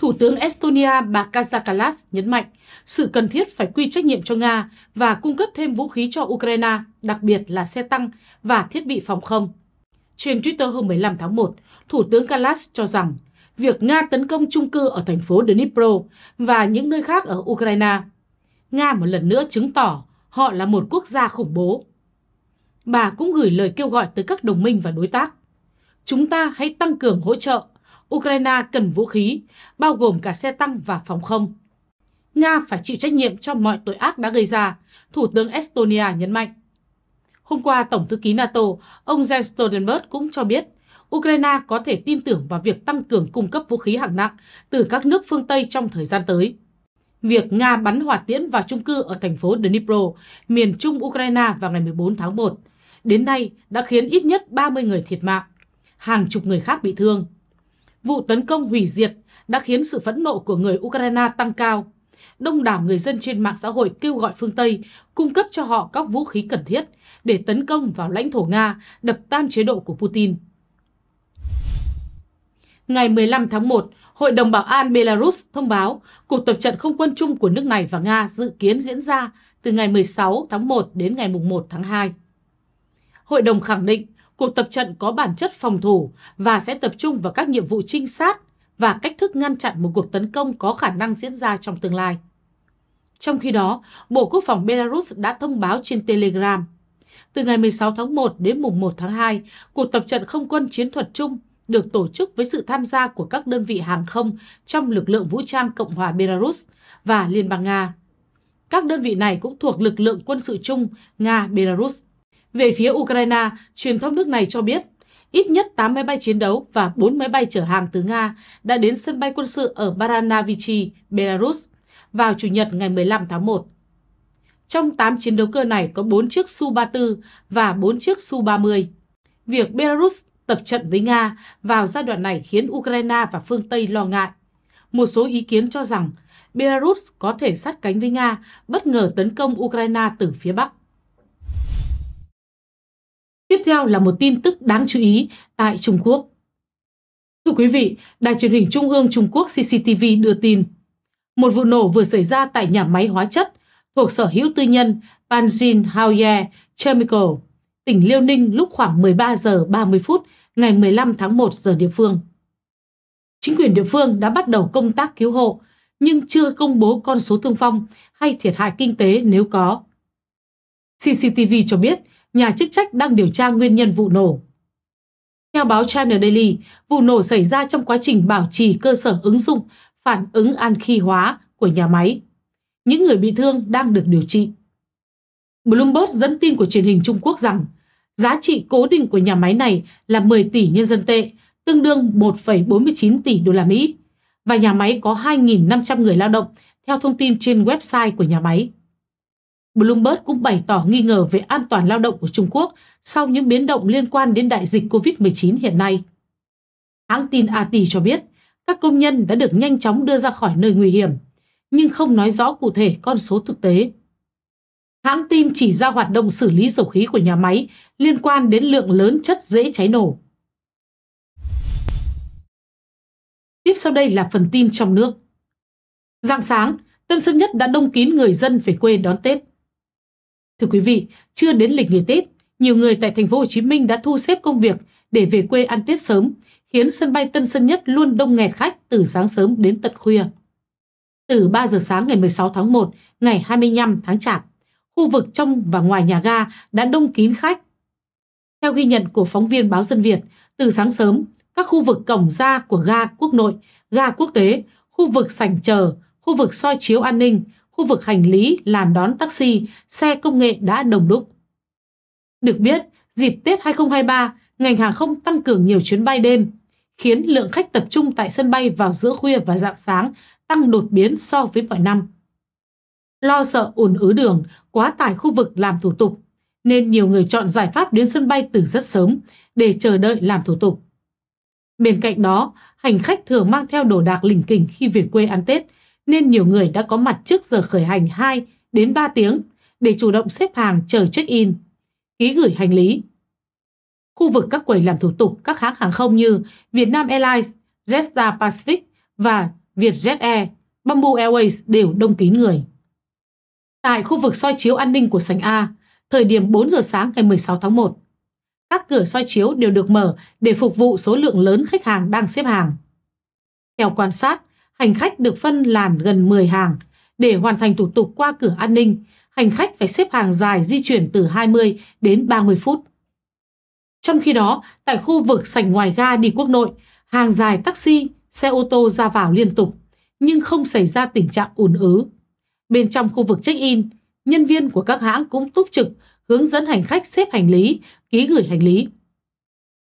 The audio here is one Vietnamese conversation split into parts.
Thủ tướng Estonia bà Kazakalas nhấn mạnh sự cần thiết phải quy trách nhiệm cho Nga và cung cấp thêm vũ khí cho Ukraine, đặc biệt là xe tăng và thiết bị phòng không. Trên Twitter hôm 15 tháng 1, Thủ tướng Kallas cho rằng việc Nga tấn công trung cư ở thành phố Dnipro và những nơi khác ở Ukraine. Nga một lần nữa chứng tỏ họ là một quốc gia khủng bố. Bà cũng gửi lời kêu gọi tới các đồng minh và đối tác. Chúng ta hãy tăng cường hỗ trợ Ukraine cần vũ khí, bao gồm cả xe tăng và phòng không. Nga phải chịu trách nhiệm cho mọi tội ác đã gây ra, Thủ tướng Estonia nhấn mạnh. Hôm qua, Tổng thư ký NATO, ông Jens Stoltenberg cũng cho biết Ukraine có thể tin tưởng vào việc tăng cường cung cấp vũ khí hạng nặng từ các nước phương Tây trong thời gian tới. Việc Nga bắn hỏa tiễn vào trung cư ở thành phố Dnipro, miền trung Ukraine vào ngày 14 tháng 1, đến nay đã khiến ít nhất 30 người thiệt mạng, hàng chục người khác bị thương. Vụ tấn công hủy diệt đã khiến sự phẫn nộ của người Ukraine tăng cao. Đông đảo người dân trên mạng xã hội kêu gọi phương Tây cung cấp cho họ các vũ khí cần thiết để tấn công vào lãnh thổ Nga, đập tan chế độ của Putin. Ngày 15 tháng 1, Hội đồng Bảo an Belarus thông báo cuộc tập trận không quân chung của nước này và Nga dự kiến diễn ra từ ngày 16 tháng 1 đến ngày 1 tháng 2. Hội đồng khẳng định Cuộc tập trận có bản chất phòng thủ và sẽ tập trung vào các nhiệm vụ trinh sát và cách thức ngăn chặn một cuộc tấn công có khả năng diễn ra trong tương lai. Trong khi đó, Bộ Quốc phòng Belarus đã thông báo trên Telegram. Từ ngày 16 tháng 1 đến mùng 1 tháng 2, cuộc tập trận không quân chiến thuật chung được tổ chức với sự tham gia của các đơn vị hàng không trong lực lượng vũ trang Cộng hòa Belarus và Liên bang Nga. Các đơn vị này cũng thuộc lực lượng quân sự chung Nga-Belarus. Về phía Ukraine, truyền thông nước này cho biết ít nhất 8 máy bay chiến đấu và 4 máy bay chở hàng từ Nga đã đến sân bay quân sự ở Baranavichi, Belarus vào Chủ nhật ngày 15 tháng 1. Trong 8 chiến đấu cơ này có 4 chiếc Su-34 và 4 chiếc Su-30. Việc Belarus tập trận với Nga vào giai đoạn này khiến Ukraine và phương Tây lo ngại. Một số ý kiến cho rằng Belarus có thể sát cánh với Nga, bất ngờ tấn công Ukraine từ phía Bắc. Tiếp theo là một tin tức đáng chú ý tại Trung Quốc. Thưa quý vị, Đài truyền hình Trung ương Trung Quốc CCTV đưa tin, một vụ nổ vừa xảy ra tại nhà máy hóa chất thuộc sở hữu tư nhân Panjin Haoye Chemical, tỉnh Liêu Ninh lúc khoảng 13 giờ 30 phút ngày 15 tháng 1 giờ địa phương. Chính quyền địa phương đã bắt đầu công tác cứu hộ, nhưng chưa công bố con số thương vong hay thiệt hại kinh tế nếu có. CCTV cho biết nhà chức trách đang điều tra nguyên nhân vụ nổ. Theo báo China Daily, vụ nổ xảy ra trong quá trình bảo trì cơ sở ứng dụng phản ứng an khi hóa của nhà máy. Những người bị thương đang được điều trị. Bloomberg dẫn tin của truyền hình Trung Quốc rằng giá trị cố định của nhà máy này là 10 tỷ nhân dân tệ, tương đương 1,49 tỷ đô la Mỹ và nhà máy có 2.500 người lao động theo thông tin trên website của nhà máy. Bloomberg cũng bày tỏ nghi ngờ về an toàn lao động của Trung Quốc sau những biến động liên quan đến đại dịch COVID-19 hiện nay. Hãng tin AT cho biết, các công nhân đã được nhanh chóng đưa ra khỏi nơi nguy hiểm, nhưng không nói rõ cụ thể con số thực tế. Hãng tin chỉ ra hoạt động xử lý dầu khí của nhà máy liên quan đến lượng lớn chất dễ cháy nổ. Tiếp sau đây là phần tin trong nước. Dạng sáng, Tân Sơn Nhất đã đông kín người dân về quê đón Tết. Thưa quý vị, chưa đến lịch nghỉ Tết, nhiều người tại thành phố Hồ Chí Minh đã thu xếp công việc để về quê ăn Tết sớm, khiến sân bay Tân Sơn Nhất luôn đông nghẹt khách từ sáng sớm đến tận khuya. Từ 3 giờ sáng ngày 16 tháng 1, ngày 25 tháng Chạp, khu vực trong và ngoài nhà ga đã đông kín khách. Theo ghi nhận của phóng viên báo Dân Việt, từ sáng sớm, các khu vực cổng ra của ga quốc nội, ga quốc tế, khu vực sảnh chờ, khu vực soi chiếu an ninh, khu vực hành lý, làn đón taxi, xe công nghệ đã đồng đúc. Được biết, dịp Tết 2023, ngành hàng không tăng cường nhiều chuyến bay đêm, khiến lượng khách tập trung tại sân bay vào giữa khuya và rạng sáng tăng đột biến so với mọi năm. Lo sợ ùn ứ đường, quá tải khu vực làm thủ tục, nên nhiều người chọn giải pháp đến sân bay từ rất sớm để chờ đợi làm thủ tục. Bên cạnh đó, hành khách thường mang theo đồ đạc lỉnh kỉnh khi về quê ăn Tết – nên nhiều người đã có mặt trước giờ khởi hành 2 đến 3 tiếng để chủ động xếp hàng chờ check-in, ký gửi hành lý. Khu vực các quầy làm thủ tục các hãng hàng không như Vietnam Airlines, Jetstar Pacific và Vietjet Air, Bamboo Airways đều đông kín người. Tại khu vực soi chiếu an ninh của sảnh A, thời điểm 4 giờ sáng ngày 16 tháng 1, các cửa soi chiếu đều được mở để phục vụ số lượng lớn khách hàng đang xếp hàng. Theo quan sát, hành khách được phân làn gần 10 hàng. Để hoàn thành thủ tục qua cửa an ninh, hành khách phải xếp hàng dài di chuyển từ 20 đến 30 phút. Trong khi đó, tại khu vực sảnh ngoài ga đi quốc nội, hàng dài taxi, xe ô tô ra vào liên tục, nhưng không xảy ra tình trạng ùn ứ. Bên trong khu vực check-in, nhân viên của các hãng cũng túc trực hướng dẫn hành khách xếp hành lý, ký gửi hành lý.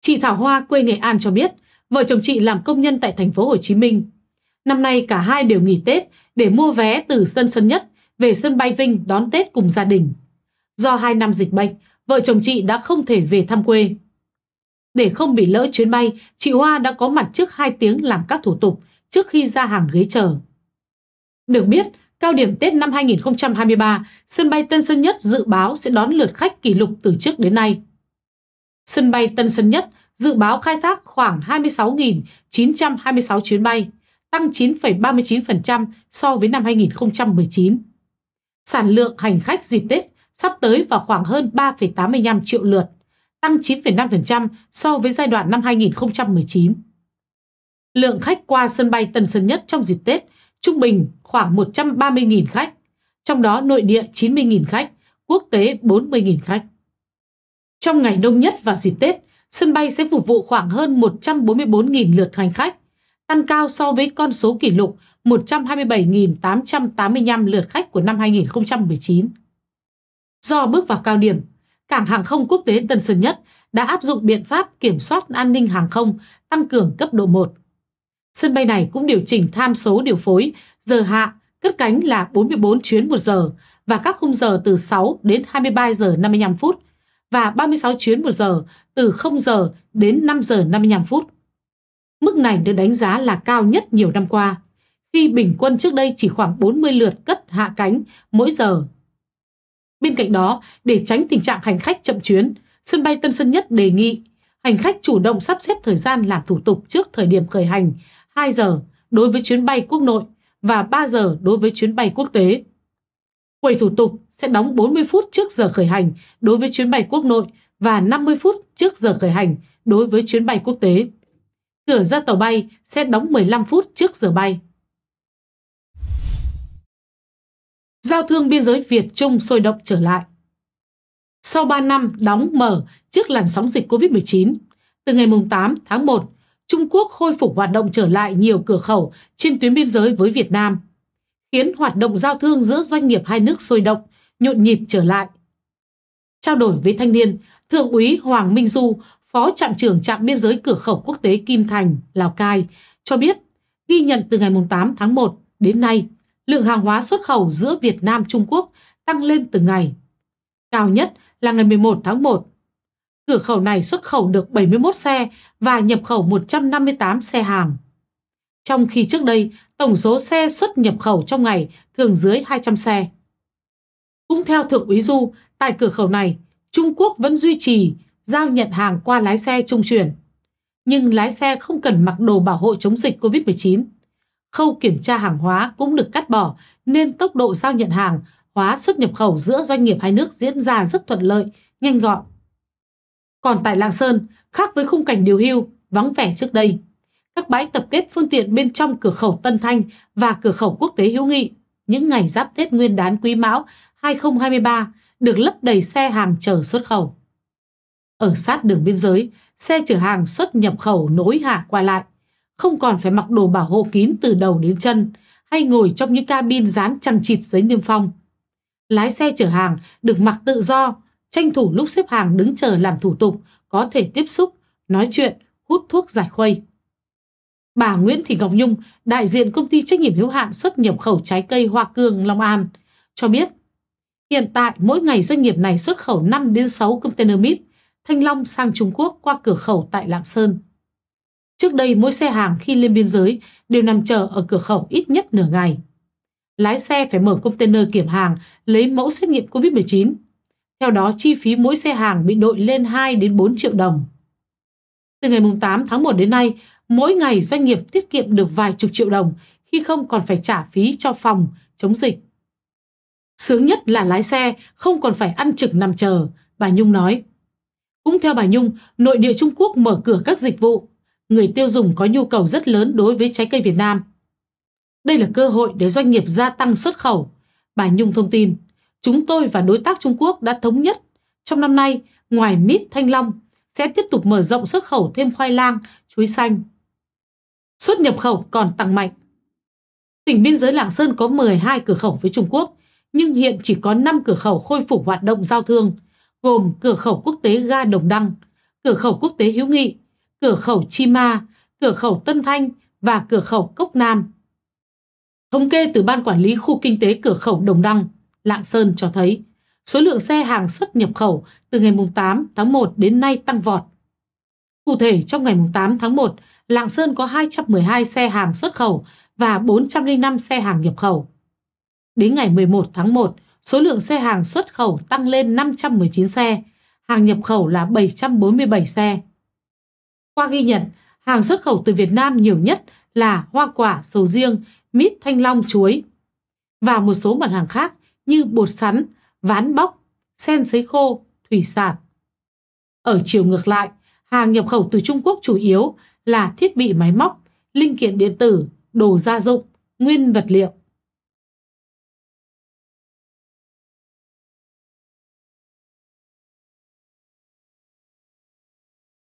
Chị Thảo Hoa quê Nghệ An cho biết, vợ chồng chị làm công nhân tại thành phố Hồ Chí Minh. Năm nay cả hai đều nghỉ Tết để mua vé từ sân sân nhất về sân bay Vinh đón Tết cùng gia đình. Do hai năm dịch bệnh, vợ chồng chị đã không thể về thăm quê. Để không bị lỡ chuyến bay, chị Hoa đã có mặt trước 2 tiếng làm các thủ tục trước khi ra hàng ghế chờ. Được biết, cao điểm Tết năm 2023, sân bay Tân Sơn Nhất dự báo sẽ đón lượt khách kỷ lục từ trước đến nay. Sân bay Tân Sơn Nhất dự báo khai thác khoảng 26.926 chuyến bay, tăng 9,39% so với năm 2019. Sản lượng hành khách dịp Tết sắp tới vào khoảng hơn 3,85 triệu lượt, tăng 9,5% so với giai đoạn năm 2019. Lượng khách qua sân bay Tân Sơn Nhất trong dịp Tết trung bình khoảng 130.000 khách, trong đó nội địa 90.000 khách, quốc tế 40.000 khách. Trong ngày đông nhất và dịp Tết, sân bay sẽ phục vụ khoảng hơn 144.000 lượt hành khách, tăng cao so với con số kỷ lục 127.885 lượt khách của năm 2019. Do bước vào cao điểm, cảng hàng không quốc tế Tân Sơn Nhất đã áp dụng biện pháp kiểm soát an ninh hàng không tăng cường cấp độ 1. Sân bay này cũng điều chỉnh tham số điều phối, giờ hạ, cất cánh là 44 chuyến một giờ và các khung giờ từ 6 đến 23 giờ 55 phút và 36 chuyến một giờ từ 0 giờ đến 5 giờ 55 phút. Mức này được đánh giá là cao nhất nhiều năm qua, khi bình quân trước đây chỉ khoảng 40 lượt cất hạ cánh mỗi giờ. Bên cạnh đó, để tránh tình trạng hành khách chậm chuyến, sân bay Tân Sơn Nhất đề nghị hành khách chủ động sắp xếp thời gian làm thủ tục trước thời điểm khởi hành 2 giờ đối với chuyến bay quốc nội và 3 giờ đối với chuyến bay quốc tế. Quầy thủ tục sẽ đóng 40 phút trước giờ khởi hành đối với chuyến bay quốc nội và 50 phút trước giờ khởi hành đối với chuyến bay quốc tế. Cửa ra tàu bay sẽ đóng 15 phút trước giờ bay. Giao thương biên giới Việt-Trung sôi động trở lại. Sau 3 năm đóng mở trước làn sóng dịch COVID-19, từ ngày 8 tháng 1, Trung Quốc khôi phục hoạt động trở lại nhiều cửa khẩu trên tuyến biên giới với Việt Nam, khiến hoạt động giao thương giữa doanh nghiệp hai nước sôi động, nhộn nhịp trở lại. Trao đổi với thanh niên, Thượng úy Hoàng Minh Du, Phó trạm trưởng trạm biên giới cửa khẩu quốc tế Kim Thành, Lào Cai, cho biết ghi nhận từ ngày 8 tháng 1 đến nay, lượng hàng hóa xuất khẩu giữa Việt Nam-Trung Quốc tăng lên từng ngày. Cao nhất là ngày 11 tháng 1. Cửa khẩu này xuất khẩu được 71 xe và nhập khẩu 158 xe hàng. Trong khi trước đây, tổng số xe xuất nhập khẩu trong ngày thường dưới 200 xe. Cũng theo Thượng úy Du, tại cửa khẩu này, Trung Quốc vẫn duy trì giao nhận hàng qua lái xe trung chuyển. Nhưng lái xe không cần mặc đồ bảo hộ chống dịch COVID-19. Khâu kiểm tra hàng hóa cũng được cắt bỏ nên tốc độ giao nhận hàng, hóa xuất nhập khẩu giữa doanh nghiệp hai nước diễn ra rất thuận lợi, nhanh gọn. Còn tại Lạng Sơn, khác với khung cảnh điều hưu, vắng vẻ trước đây, các bãi tập kết phương tiện bên trong cửa khẩu Tân Thanh và cửa khẩu quốc tế hữu nghị những ngày giáp Tết Nguyên đán Quý Mão 2023 được lấp đầy xe hàng chở xuất khẩu. Ở sát đường biên giới, xe chở hàng xuất nhập khẩu nối hạ qua lại, không còn phải mặc đồ bảo hộ kín từ đầu đến chân hay ngồi trong những cabin dán chằng chịt giấy niêm phong. Lái xe chở hàng được mặc tự do, tranh thủ lúc xếp hàng đứng chờ làm thủ tục, có thể tiếp xúc, nói chuyện, hút thuốc giải khuây. Bà Nguyễn Thị Ngọc Nhung, đại diện công ty trách nhiệm hiếu hạn xuất nhập khẩu trái cây Hoa Cương Long An, cho biết hiện tại mỗi ngày doanh nghiệp này xuất khẩu 5 đến 6 container mít Thanh Long sang Trung Quốc qua cửa khẩu tại Lạng Sơn. Trước đây mỗi xe hàng khi lên biên giới đều nằm chờ ở cửa khẩu ít nhất nửa ngày. Lái xe phải mở container kiểm hàng, lấy mẫu xét nghiệm COVID-19. Theo đó, chi phí mỗi xe hàng bị đội lên 2 đến 4 triệu đồng. Từ ngày 8 tháng 1 đến nay, mỗi ngày doanh nghiệp tiết kiệm được vài chục triệu đồng khi không còn phải trả phí cho phòng, chống dịch. Sướng nhất là lái xe không còn phải ăn trực nằm chờ, bà Nhung nói. Cũng theo bà Nhung, nội địa Trung Quốc mở cửa các dịch vụ. Người tiêu dùng có nhu cầu rất lớn đối với trái cây Việt Nam. Đây là cơ hội để doanh nghiệp gia tăng xuất khẩu. Bà Nhung thông tin, chúng tôi và đối tác Trung Quốc đã thống nhất. Trong năm nay, ngoài mít thanh long, sẽ tiếp tục mở rộng xuất khẩu thêm khoai lang, chuối xanh. Xuất nhập khẩu còn tăng mạnh. Tỉnh biên giới Lạng Sơn có 12 cửa khẩu với Trung Quốc, nhưng hiện chỉ có 5 cửa khẩu khôi phục hoạt động giao thương, gồm cửa khẩu quốc tế Ga Đồng Đăng, cửa khẩu quốc tế hiếu Nghị, cửa khẩu Chi Ma, cửa khẩu Tân Thanh và cửa khẩu Cốc Nam. Thống kê từ Ban Quản lý Khu Kinh tế Cửa khẩu Đồng Đăng, Lạng Sơn cho thấy số lượng xe hàng xuất nhập khẩu từ ngày 8 tháng 1 đến nay tăng vọt. Cụ thể, trong ngày 8 tháng 1, Lạng Sơn có 212 xe hàng xuất khẩu và 405 xe hàng nhập khẩu. Đến ngày 11 tháng 1, số lượng xe hàng xuất khẩu tăng lên 519 xe, hàng nhập khẩu là 747 xe. Qua ghi nhận, hàng xuất khẩu từ Việt Nam nhiều nhất là hoa quả, sầu riêng, mít, thanh long, chuối và một số mặt hàng khác như bột sắn, ván bóc, sen sấy khô, thủy sản. Ở chiều ngược lại, hàng nhập khẩu từ Trung Quốc chủ yếu là thiết bị máy móc, linh kiện điện tử, đồ gia dụng, nguyên vật liệu.